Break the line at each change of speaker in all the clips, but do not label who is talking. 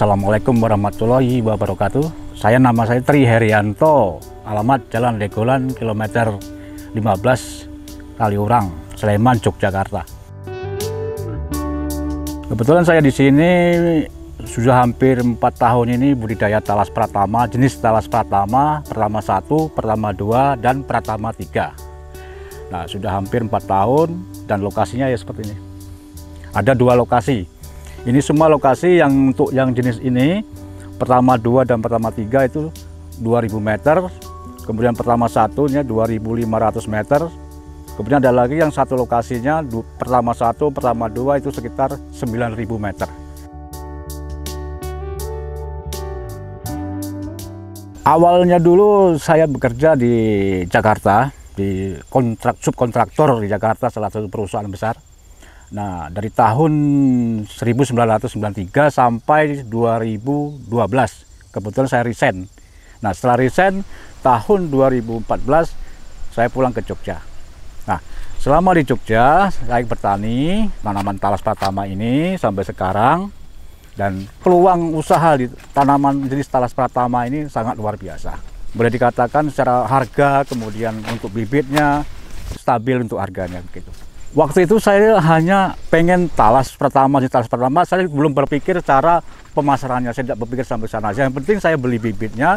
Assalamualaikum warahmatullahi wabarakatuh. Saya nama saya Tri Herianto. Alamat Jalan Legolan kilometer 15 Kaliurang, Sleman, Yogyakarta. Kebetulan saya di sini sudah hampir 4 tahun ini budidaya talas pratama, jenis talas pratama, pertama satu, pertama dua, dan pertama tiga. Nah, sudah hampir 4 tahun dan lokasinya ya seperti ini. Ada dua lokasi, ini semua lokasi yang untuk yang jenis ini pertama dua dan pertama tiga itu 2000 meter, kemudian pertama satunya 2500 meter, kemudian ada lagi yang satu lokasinya pertama satu, pertama dua itu sekitar 9000 meter. Awalnya dulu saya bekerja di Jakarta, di kontrak subkontraktor di Jakarta salah satu perusahaan besar. Nah, dari tahun 1993 sampai 2012 kebetulan saya resign. Nah, setelah resign tahun 2014 saya pulang ke Jogja. Nah, selama di Jogja saya bertani tanaman talas pertama ini sampai sekarang dan peluang usaha di tanaman jenis talas pertama ini sangat luar biasa. Boleh dikatakan secara harga kemudian untuk bibitnya stabil untuk harganya begitu. Waktu itu saya hanya pengen talas pertama, talas pertama saya belum berpikir cara pemasarannya, saya tidak berpikir sampai sana. Yang penting saya beli bibitnya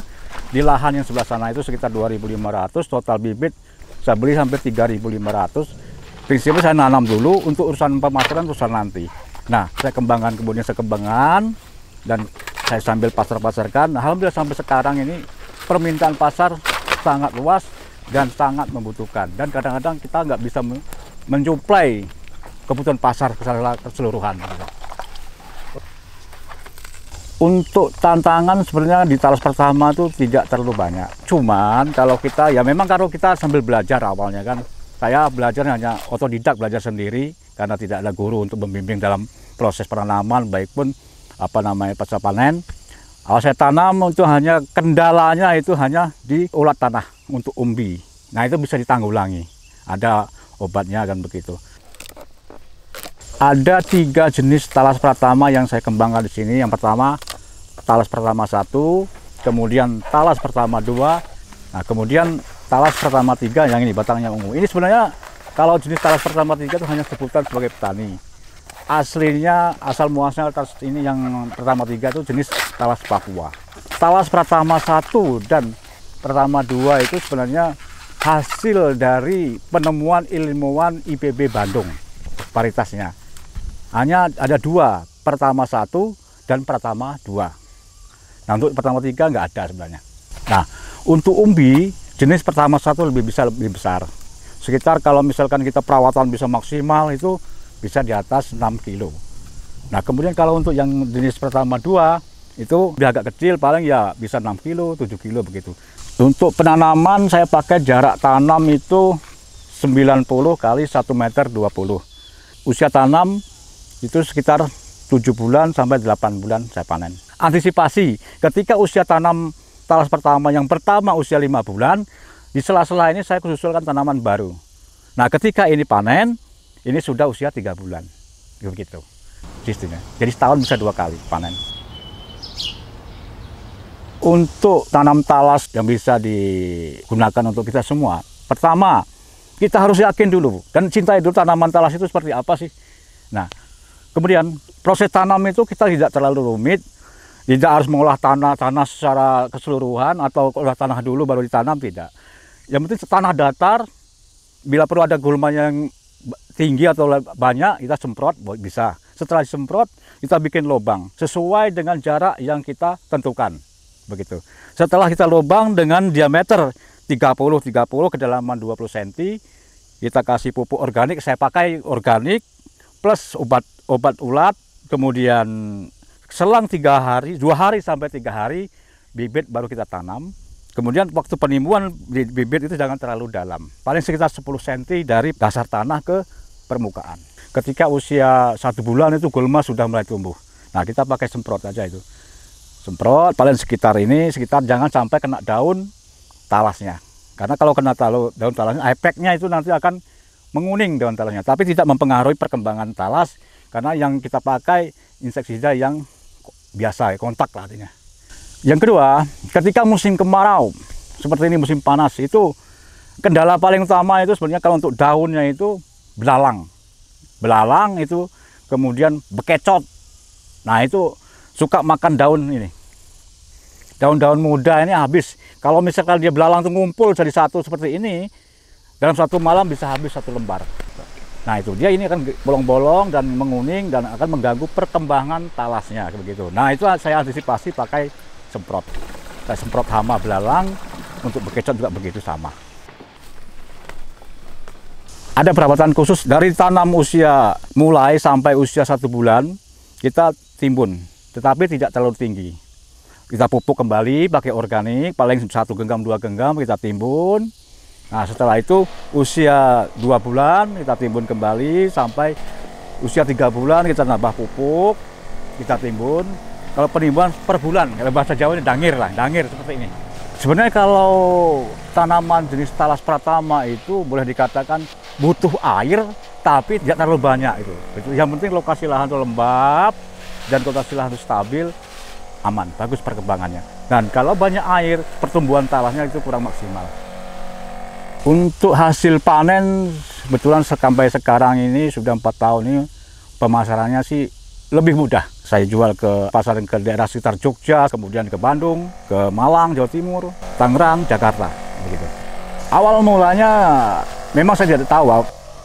di lahan yang sebelah sana itu sekitar 2.500, total bibit saya beli sampai 3.500. Prinsipnya saya nanam dulu untuk urusan pemasaran urusan nanti. Nah, saya kembangkan kemudian saya kembangkan dan saya sambil pasar-pasarkan. nah, Alhamdulillah sampai sekarang ini permintaan pasar sangat luas dan sangat membutuhkan. Dan kadang-kadang kita nggak bisa mencuplai kebutuhan pasar secara keseluruhan. Gitu. Untuk tantangan sebenarnya di talas pertama itu tidak terlalu banyak. Cuman kalau kita ya memang kalau kita sambil belajar awalnya kan. Saya belajar hanya otodidak belajar sendiri karena tidak ada guru untuk membimbing dalam proses penanaman baik pun apa namanya pasca panen. Awal saya tanam itu hanya kendalanya itu hanya di ulat tanah untuk umbi. Nah itu bisa ditanggulangi. Ada obatnya akan begitu. Ada tiga jenis talas pertama yang saya kembangkan di sini. Yang pertama talas pertama satu, kemudian talas pertama dua, nah kemudian talas pertama tiga yang ini batangnya ungu. Ini sebenarnya kalau jenis talas pertama tiga itu hanya sebutan sebagai petani. Aslinya asal muasal talas ini yang pertama tiga itu jenis talas Papua. Talas pertama satu dan pertama dua itu sebenarnya hasil dari penemuan ilmuwan IPB Bandung paritasnya. Hanya ada dua, pertama satu dan pertama dua. Nah untuk pertama tiga nggak ada sebenarnya. Nah untuk umbi jenis pertama satu lebih bisa lebih besar. Sekitar kalau misalkan kita perawatan bisa maksimal itu bisa di atas 6 kilo. Nah kemudian kalau untuk yang jenis pertama dua itu udah agak kecil paling ya bisa 6 kilo, 7 kilo begitu. Untuk penanaman saya pakai jarak tanam itu 90 kali 1 meter 20. Usia tanam itu sekitar 7 bulan sampai 8 bulan saya panen. Antisipasi, ketika usia tanam talas pertama yang pertama usia 5 bulan, di sela-sela ini saya kususulkan tanaman baru. Nah, ketika ini panen, ini sudah usia 3 bulan. Begitu Jadi setahun bisa dua kali panen untuk tanam talas yang bisa digunakan untuk kita semua. Pertama, kita harus yakin dulu dan cinta dulu tanaman talas itu seperti apa sih. Nah, kemudian proses tanam itu kita tidak terlalu rumit, tidak harus mengolah tanah-tanah secara keseluruhan atau olah tanah dulu baru ditanam tidak. Yang penting tanah datar, bila perlu ada gulma yang tinggi atau banyak kita semprot bisa. Setelah semprot, kita bikin lubang sesuai dengan jarak yang kita tentukan begitu. Setelah kita lubang dengan diameter 30 30 kedalaman 20 cm, kita kasih pupuk organik, saya pakai organik plus obat obat ulat, kemudian selang tiga hari, dua hari sampai tiga hari bibit baru kita tanam. Kemudian waktu penimbuan bibit itu jangan terlalu dalam, paling sekitar 10 cm dari dasar tanah ke permukaan. Ketika usia satu bulan itu gulma sudah mulai tumbuh. Nah kita pakai semprot aja itu semprot paling sekitar ini sekitar jangan sampai kena daun talasnya karena kalau kena talo, daun talasnya efeknya itu nanti akan menguning daun talasnya tapi tidak mempengaruhi perkembangan talas karena yang kita pakai insektisida yang biasa kontak lah artinya yang kedua ketika musim kemarau seperti ini musim panas itu kendala paling utama itu sebenarnya kalau untuk daunnya itu belalang belalang itu kemudian bekecot nah itu suka makan daun ini. Daun-daun muda ini habis. Kalau misalkan dia belalang tuh ngumpul jadi satu seperti ini, dalam satu malam bisa habis satu lembar. Nah itu dia ini akan bolong-bolong dan menguning dan akan mengganggu perkembangan talasnya begitu. Nah itu saya antisipasi pakai semprot. Saya semprot hama belalang untuk bekecot juga begitu sama. Ada perawatan khusus dari tanam usia mulai sampai usia satu bulan kita timbun tetapi tidak terlalu tinggi. Kita pupuk kembali pakai organik, paling satu genggam dua genggam kita timbun. Nah setelah itu usia dua bulan kita timbun kembali sampai usia tiga bulan kita nambah pupuk, kita timbun. Kalau penimbunan per bulan, kalau bahasa Jawa ini dangir lah, dangir seperti ini. Sebenarnya kalau tanaman jenis talas pratama itu boleh dikatakan butuh air tapi tidak terlalu banyak itu. Yang penting lokasi lahan itu lembab, dan kota silah harus stabil, aman, bagus perkembangannya. Dan kalau banyak air, pertumbuhan talasnya itu kurang maksimal. Untuk hasil panen, kebetulan sampai sekarang ini sudah empat tahun ini pemasarannya sih lebih mudah. Saya jual ke pasar ke daerah sekitar Jogja, kemudian ke Bandung, ke Malang, Jawa Timur, Tangerang, Jakarta. Begitu. Awal mulanya memang saya tidak tahu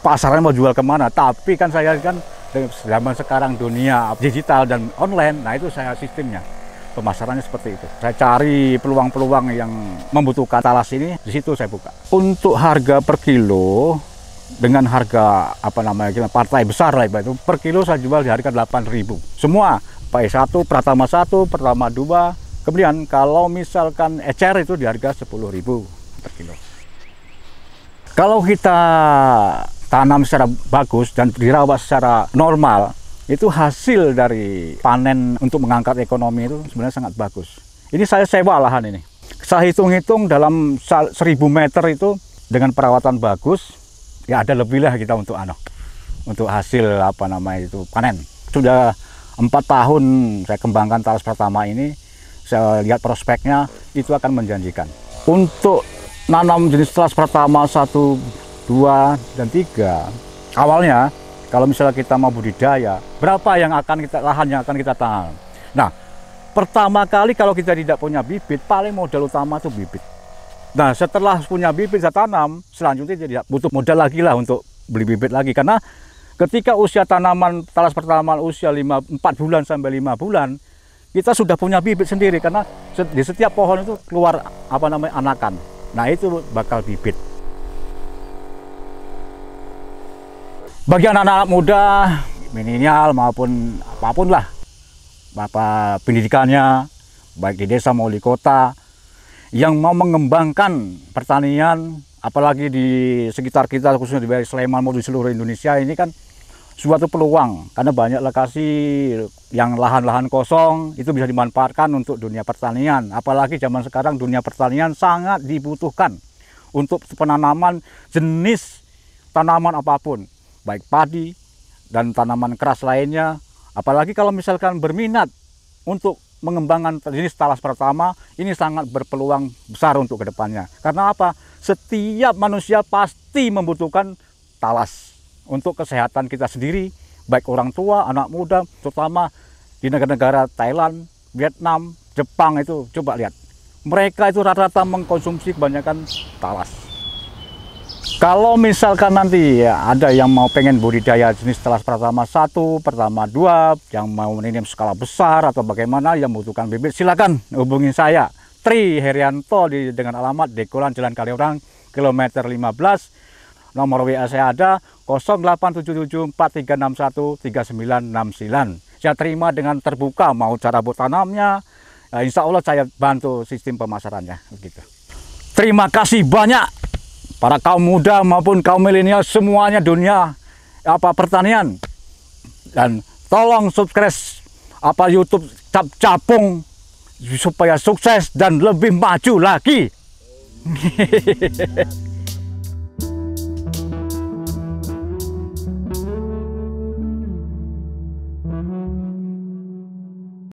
pasarnya mau jual kemana, tapi kan saya kan zaman sekarang dunia digital dan online, nah itu saya sistemnya. Pemasarannya seperti itu. Saya cari peluang-peluang yang membutuhkan talas ini, di situ saya buka. Untuk harga per kilo, dengan harga apa namanya kita partai besar lah itu per kilo saya jual di harga 8.000 semua pakai satu, pertama satu, pertama 2 kemudian kalau misalkan ecer itu di harga 10.000 per kilo kalau kita tanam secara bagus dan dirawat secara normal, itu hasil dari panen untuk mengangkat ekonomi itu sebenarnya sangat bagus. Ini saya sewa lahan ini. Saya hitung-hitung dalam 1000 meter itu dengan perawatan bagus, ya ada lebih lah kita untuk ano, untuk hasil apa namanya itu panen. Sudah empat tahun saya kembangkan talas pertama ini, saya lihat prospeknya itu akan menjanjikan. Untuk nanam jenis talas pertama satu 2, dan 3 awalnya kalau misalnya kita mau budidaya berapa yang akan kita lahan yang akan kita tanam nah pertama kali kalau kita tidak punya bibit paling modal utama itu bibit nah setelah punya bibit saya tanam selanjutnya jadi butuh modal lagi lah untuk beli bibit lagi karena ketika usia tanaman talas pertama usia 5, 4 bulan sampai 5 bulan kita sudah punya bibit sendiri karena di setiap pohon itu keluar apa namanya anakan nah itu bakal bibit bagi anak-anak muda milenial maupun apapun lah bapak pendidikannya baik di desa maupun di kota yang mau mengembangkan pertanian apalagi di sekitar kita khususnya di wilayah Sleman maupun di seluruh Indonesia ini kan suatu peluang karena banyak lokasi yang lahan-lahan kosong itu bisa dimanfaatkan untuk dunia pertanian apalagi zaman sekarang dunia pertanian sangat dibutuhkan untuk penanaman jenis tanaman apapun baik padi dan tanaman keras lainnya. Apalagi kalau misalkan berminat untuk mengembangkan jenis talas pertama, ini sangat berpeluang besar untuk kedepannya. Karena apa? Setiap manusia pasti membutuhkan talas untuk kesehatan kita sendiri, baik orang tua, anak muda, terutama di negara-negara Thailand, Vietnam, Jepang itu. Coba lihat. Mereka itu rata-rata mengkonsumsi kebanyakan talas. Kalau misalkan nanti ya, ada yang mau pengen budidaya jenis telas pertama satu, pertama dua, yang mau menanam skala besar atau bagaimana yang membutuhkan bibit, silakan hubungi saya. Tri Herianto di, dengan alamat Dekolan Jalan Kaliurang, kilometer 15. Nomor WA saya ada 087743613969. Saya terima dengan terbuka mau cara buat tanamnya. Ya, insya Allah saya bantu sistem pemasarannya. Terima kasih banyak para kaum muda maupun kaum milenial semuanya dunia apa pertanian dan tolong subscribe apa YouTube cap capung supaya sukses dan lebih maju lagi.